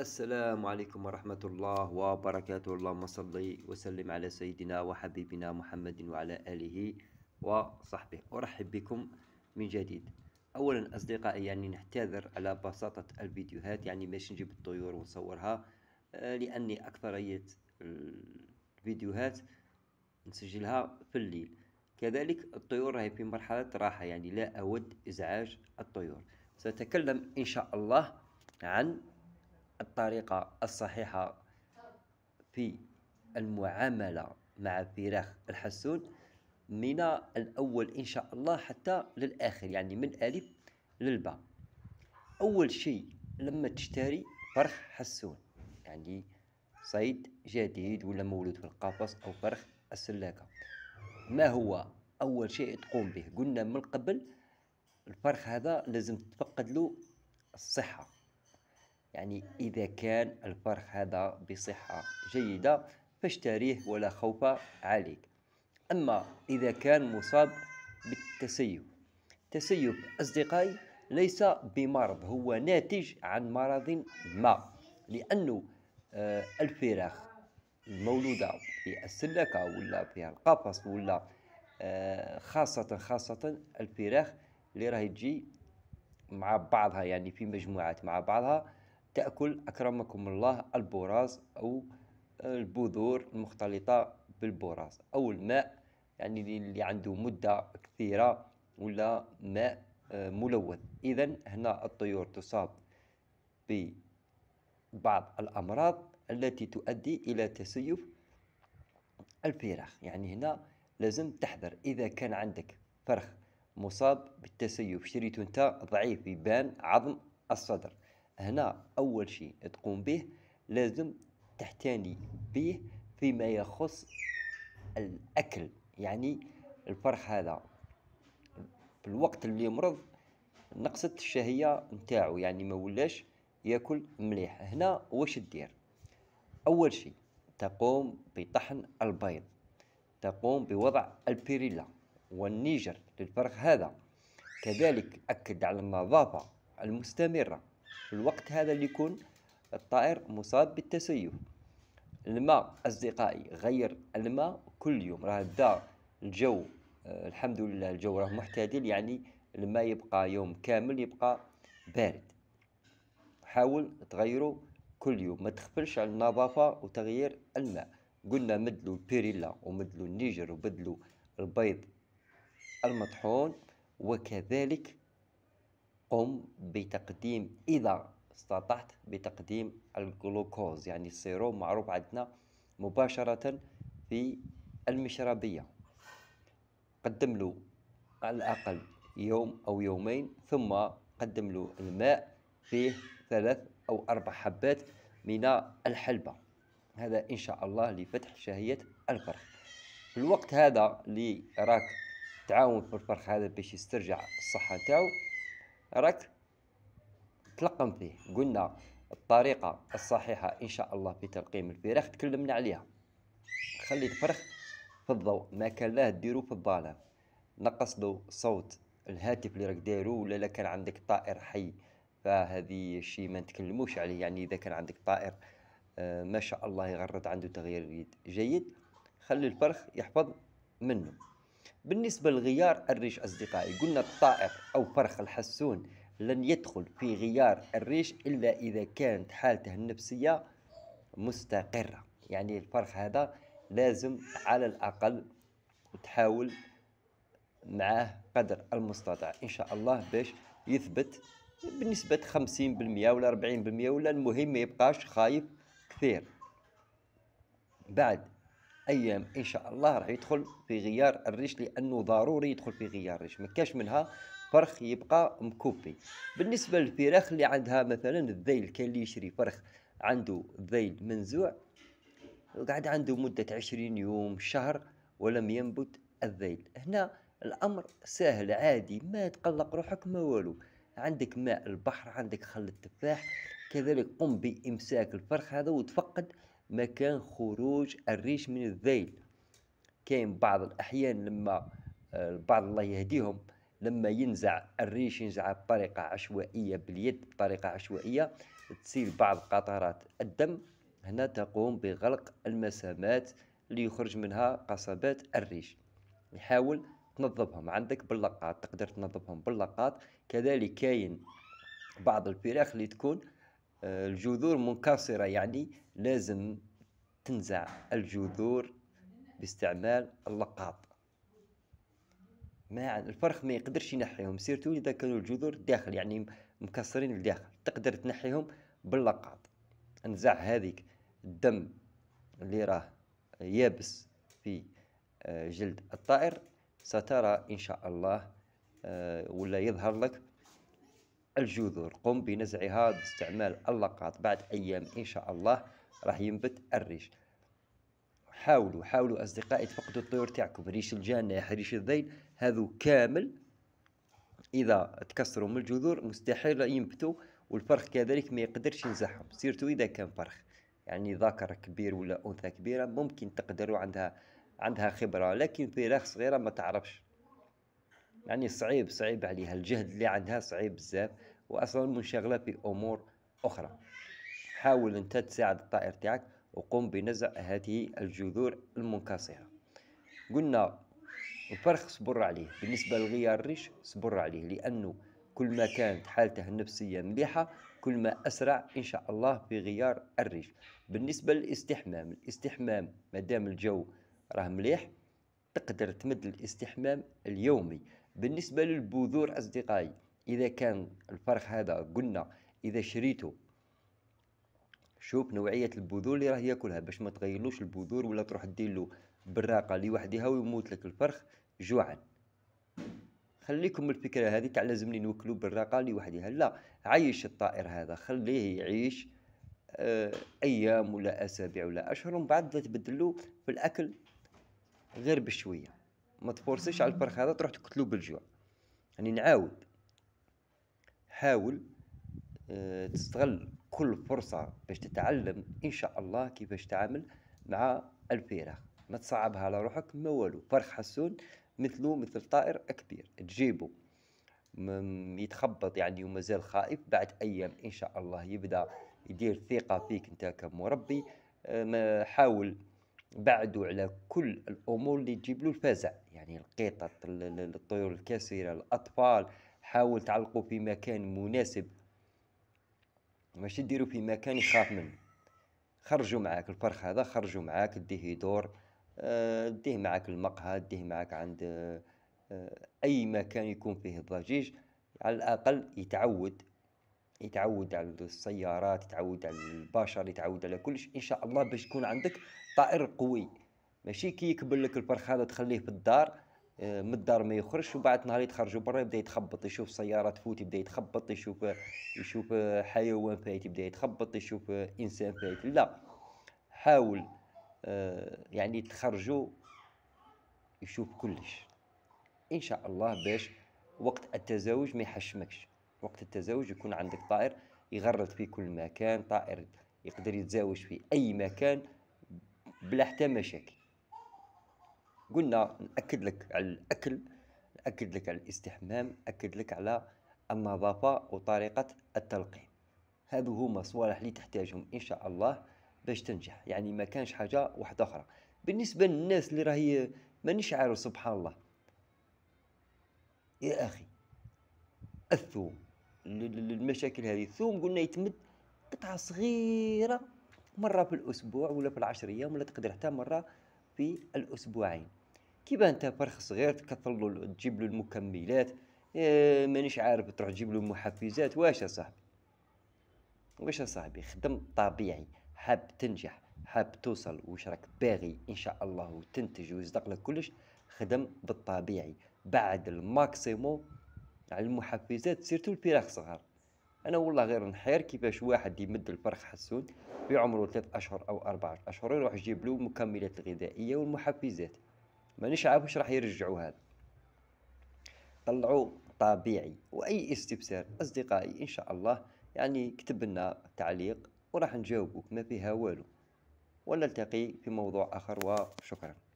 السلام عليكم ورحمة الله وبركاته اللهم صل وسلم على سيدنا وحبيبنا محمد وعلى آله وصحبه أرحب بكم من جديد أولا أصدقائي يعني نعتذر على بساطة الفيديوهات يعني باش نجيب الطيور ونصورها آه، لأني أكثرية الفيديوهات نسجلها في الليل كذلك الطيور هي في مرحلة راحة يعني لا أود إزعاج الطيور سأتكلم إن شاء الله عن الطريقة الصحيحة في المعاملة مع فراخ الحسون من الأول إن شاء الله حتى للآخر يعني من ألف للباء أول شيء لما تشتري فرخ حسون يعني صيد جديد ولا مولود في القفص أو فرخ السلاكة ما هو أول شيء تقوم به قلنا من قبل الفرخ هذا لازم تفقد له الصحة يعني إذا كان الفرخ هذا بصحة جيدة فاشتريه ولا خوف عليك أما إذا كان مصاب بالتسيب التسيب أصدقائي ليس بمرض هو ناتج عن مرض ما لأن آه، الفراخ المولودة في السلكة ولا في القفص ولا آه، خاصة خاصة الفراخ اللي راهي تجي مع بعضها يعني في مجموعات مع بعضها تأكل أكرمكم الله البراز أو البذور المختلطة بالبراز أو الماء يعني اللي عنده مدة كثيرة ولا ماء آه، ملوث إذا هنا الطيور تصاب ببعض الأمراض التي تؤدي إلى تسيف الفراخ يعني هنا لازم تحذر إذا كان عندك فرخ مصاب بالتسيف شريته أنت ضعيف يبان عظم الصدر هنا أول شيء تقوم به لازم تحتني به فيما يخص الأكل يعني الفرخ هذا في الوقت اللي مرض نقصت الشهية نتاعو يعني ما ولاش ياكل مليح هنا واش دير أول شيء تقوم بطحن البيض تقوم بوضع البيريلا والنيجر للفرخ هذا كذلك أكد على النظافة المستمرة في الوقت هذا اللي يكون الطائر مصاب بالتسيب الماء أصدقائي غير الماء كل يوم راه دا الجو آه، الحمد لله الجو راه معتدل يعني الماء يبقى يوم كامل يبقى بارد حاول تغيره كل يوم ما تخفلش على النظافة وتغيير الماء قلنا مدلو البيريلا ومدلو النيجر وبدلو البيض المطحون وكذلك قم بتقديم إذا استطعت بتقديم الجلوكوز يعني السيروم معروف عندنا مباشرة في المشربية قدم له على الأقل يوم أو يومين ثم قدم له الماء فيه ثلاث أو أربع حبات من الحلبة هذا إن شاء الله لفتح شهية الفرخ في الوقت هذا اللي راك تعاون في الفرخ هذا باش يسترجع الصحة تاعو راك تلقم فيه قلنا الطريقة الصحيحة إن شاء الله في تلقيم الفراخ تكلمنا عليها خلي الفرخ في الضوء ما كان له ديرو في الظلام نقصدو صوت الهاتف اللي راك دايرو ولا لا كان عندك طائر حي فهذه شيء ما نتكلموش عليه يعني إذا كان عندك طائر آه، ما شاء الله يغرد عنده تغيير جيد خلي الفرخ يحفظ منه بالنسبة لغيار الريش أصدقائي قلنا الطائر أو فرخ الحسون لن يدخل في غيار الريش إلا إذا كانت حالته النفسية مستقرة يعني الفرخ هذا لازم على الأقل تحاول معاه قدر المستطاع إن شاء الله باش يثبت بنسبة 50% ولا 40% ولا المهم ما يبقاش خايف كثير بعد ايام ان شاء الله راح يدخل في غيار الريش لانه ضروري يدخل في غيار الريش ما كاش منها فرخ يبقى مكوبي بالنسبه للفراخ اللي عندها مثلا الذيل كاين اللي يشري فرخ عنده ذيل منزوع وقعد عنده مده عشرين يوم شهر ولم ينبت الذيل هنا الامر سهل عادي ما تقلق روحك ما والو عندك ماء البحر عندك خل التفاح كذلك قم بامساك الفرخ هذا وتفقد مكان خروج الريش من الذيل كاين بعض الأحيان لما البعض آه، الله يهديهم لما ينزع الريش ينزع بطريقة عشوائية باليد بطريقة عشوائية تسيل بعض قطرات الدم هنا تقوم بغلق المسامات اللي يخرج منها قصبات الريش نحاول تنظمهم عندك باللقاط تقدر تنظمهم باللقاط كذلك كاين بعض الفراخ اللي تكون الجذور منكسرة يعني لازم تنزع الجذور باستعمال اللقاط ما الفرخ ما يقدرش ينحيهم سيرتو اذا كانوا الجذور داخل يعني مكسرين لداخل تقدر تنحيهم باللقاط انزع هذيك الدم اللي راه يابس في آه، جلد الطائر سترى ان شاء الله آه، ولا يظهر لك الجذور قم بنزعها باستعمال اللقاط بعد أيام إن شاء الله راح ينبت الريش حاولوا حاولوا أصدقائي تفقدوا الطيور تاعكم ريش الجناح ريش الذيل هذو كامل إذا تكسروا من الجذور مستحيل ينبتوا والفرخ كذلك ما يقدرش ينزعهم سيرتو إذا كان فرخ يعني ذكر كبير ولا أنثى كبيرة ممكن تقدروا عندها عندها خبرة لكن فراخ صغيرة ما تعرفش يعني صعيب صعيب عليها الجهد اللي عندها صعيب بزاف واصلا منشغله بامور اخرى حاول انت تساعد الطائر تاعك وقم بنزع هذه الجذور المنكسره قلنا الفرخ صبر عليه بالنسبه لغيار الريش صبر عليه لانه كل ما كانت حالته النفسيه مليحه كل ما اسرع ان شاء الله في غيار الريش بالنسبه للاستحمام الاستحمام مادام الجو راه مليح تقدر تمد الاستحمام اليومي بالنسبة للبذور أصدقائي إذا كان الفرخ هذا قلنا إذا شريته شوف نوعية البذور اللي راه ياكلها باش ما تغيرلوش البذور ولا تروح دير له براقة لوحدها ويموت لك الفرخ جوعا خليكم الفكرة هذه تاع لازمني نوكلو براقة لوحدها لا عيش الطائر هذا خليه يعيش آه، أيام ولا أسابيع ولا أشهر ومن بعد تبدلو في الأكل غير بشويه ما تفورسيش على الفرخ هذا تروح تقتلو بالجوع يعني نعاود حاول آه، تستغل كل فرصة باش تتعلم إن شاء الله كيفاش تعامل مع الفراخ ما تصعبها على روحك ما والو فرخ حسون مثله مثل طائر كبير تجيبه يتخبط يعني ومازال خائف بعد أيام إن شاء الله يبدأ يدير ثقة فيك أنت كمربي آه، حاول بعدوا على كل الامور اللي تجيب له الفزع يعني القطط الطيور الكاسره الاطفال حاول تعلقوا في مكان مناسب ماشي ديروا في مكان يخاف منه خرجوا معاك الفرخ هذا خرجوا معاك ديه يدور آه، ديه معاك المقهى ديه معاك عند آه، اي مكان يكون فيه الضجيج على الاقل يتعود يتعود على السيارات يتعود على البشر يتعود على كلش ان شاء الله باش تكون عندك طائر قوي ماشي كي يكبر لك البرخاله تخليه في الدار آه، من الدار ما يخرجش وبعد نهار يتخرجوا برا يبدا يتخبط يشوف سياره تفوت يبدا يتخبط يشوف يشوف آه، حيوان فايت يبدا يتخبط يشوف آه، انسان فايت لا حاول يعني تخرجوا يشوف كلش ان شاء الله باش وقت التزاوج ما يحشمكش وقت التزاوج يكون عندك طائر يغرد في كل مكان طائر يقدر يتزاوج في أي مكان بلا حتى مشاكل قلنا نأكد لك على الأكل نأكد لك على الاستحمام نأكد لك على النظافة وطريقة التلقين هادو هما صوالح اللي تحتاجهم إن شاء الله باش تنجح يعني ما كانش حاجة واحدة أخرى بالنسبة للناس اللي راهي مانيش عارف سبحان الله يا أخي الثوم للمشاكل هذه ثم قلنا يتمد قطعه صغيره مره في الاسبوع ولا في العشر ايام ولا تقدر حتى مره في الاسبوعين كيف انت فرخ صغير تكثر له تجيب له المكملات اه مانيش عارف تروح تجيب له محفزات واش يا صاحبي واش يا صاحبي خدم طبيعي حاب تنجح حاب توصل واش راك باغي ان شاء الله وتنتج ويصدق لك كلش خدم بالطبيعي بعد الماكسيموم على المحفزات سيرتو البيراخ صغار انا والله غير نحير كيفاش واحد يمد الفرخ حسون في عمره ثلاث اشهر او اربعة اشهر يروح يجيب له المكملات الغذائيه والمحفزات مانيش عارف واش راح يرجعوا هذا طلعوا طبيعي واي استفسار اصدقائي ان شاء الله يعني كتب لنا تعليق وراح نجاوبك ما فيها والو ونلتقي في موضوع اخر وشكرا